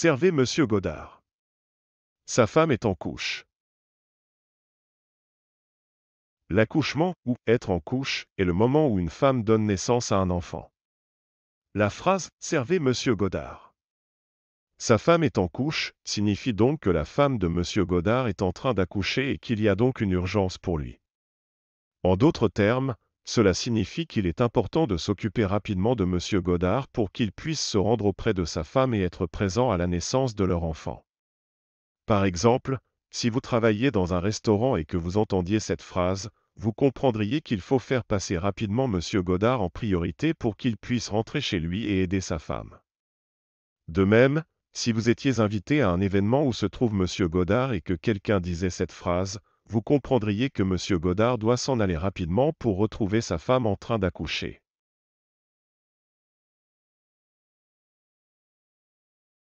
Servez Monsieur Godard. Sa femme est en couche. L'accouchement, ou être en couche, est le moment où une femme donne naissance à un enfant. La phrase Servez M. Godard. Sa femme est en couche signifie donc que la femme de M. Godard est en train d'accoucher et qu'il y a donc une urgence pour lui. En d'autres termes, cela signifie qu'il est important de s'occuper rapidement de M. Godard pour qu'il puisse se rendre auprès de sa femme et être présent à la naissance de leur enfant. Par exemple, si vous travailliez dans un restaurant et que vous entendiez cette phrase, vous comprendriez qu'il faut faire passer rapidement M. Godard en priorité pour qu'il puisse rentrer chez lui et aider sa femme. De même, si vous étiez invité à un événement où se trouve M. Godard et que quelqu'un disait cette phrase, vous comprendriez que M. Godard doit s'en aller rapidement pour retrouver sa femme en train d'accoucher.